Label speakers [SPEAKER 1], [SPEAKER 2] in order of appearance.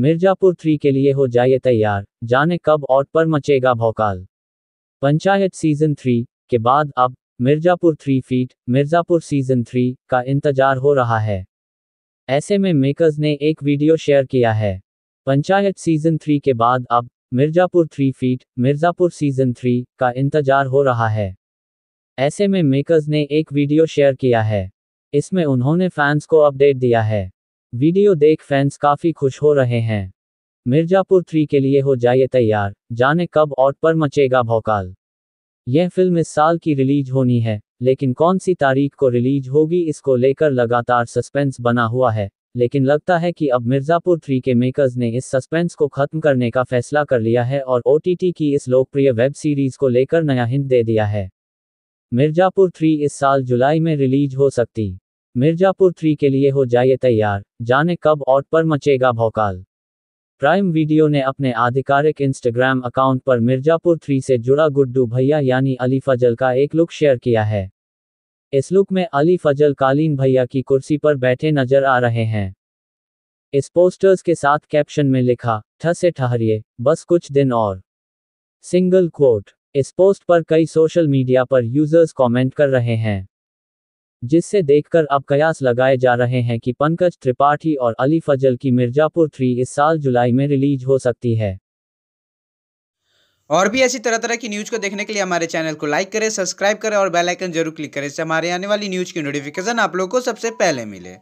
[SPEAKER 1] Mirzapur three के लिए हो जाइए तैयार जाने कब और पर मचेगा भौकाल पंचायत सीजन थ्री के बाद अब Mirzapur three feet Mirzapur season three का इंतजार हो रहा है ऐसे में मेकर्स ने एक वीडियो शेयर किया है पंचायत सीजन थ्री के बाद अब Mirzapur three feet Mirzapur season three का इंतजार हो रहा है ऐसे में मेकर्स ने एक वीडियो शेयर किया है इसमें उन्होंने फैंस को अपडेट दिया है वीडियो देख फैंस काफी खुश हो रहे हैं मिर्जापुर थ्री के लिए हो जाइए तैयार जाने कब और पर मचेगा भौकाल यह फिल्म इस साल की रिलीज होनी है लेकिन कौन सी तारीख को रिलीज होगी इसको लेकर लगातार सस्पेंस बना हुआ है लेकिन लगता है कि अब मिर्जापुर थ्री के मेकर्स ने इस सस्पेंस को खत्म करने का फैसला कर लिया है और ओ की इस लोकप्रिय वेब सीरीज को लेकर नया हिंद दे दिया है मिर्जापुर थ्री इस साल जुलाई में रिलीज हो सकती मिर्जापुर थ्री के लिए हो जाइए तैयार जाने कब और पर मचेगा भौकाल प्राइम वीडियो ने अपने आधिकारिक इंस्टाग्राम अकाउंट पर मिर्जापुर थ्री से जुड़ा गुड्डू भैया यानी अली फजल का एक लुक शेयर किया है इस लुक में अली फजल कालीन भैया की कुर्सी पर बैठे नजर आ रहे हैं इस पोस्टर्स के साथ कैप्शन में लिखा ठसे ठहरिए बस कुछ दिन और सिंगल कोट इस पोस्ट पर कई सोशल मीडिया पर यूजर्स कमेंट कर रहे हैं जिससे देखकर अब कयास लगाए जा रहे हैं कि पंकज त्रिपाठी और अली फजल की मिर्जापुर थ्री इस साल जुलाई में रिलीज हो सकती है
[SPEAKER 2] और भी ऐसी तरह तरह की न्यूज़ को देखने के लिए हमारे चैनल को लाइक करें सब्सक्राइब करें और बेल आइकन जरूर क्लिक करें इससे हमारे आने वाली न्यूज़ की नोटिफिकेशन आप लोगों को सबसे पहले मिले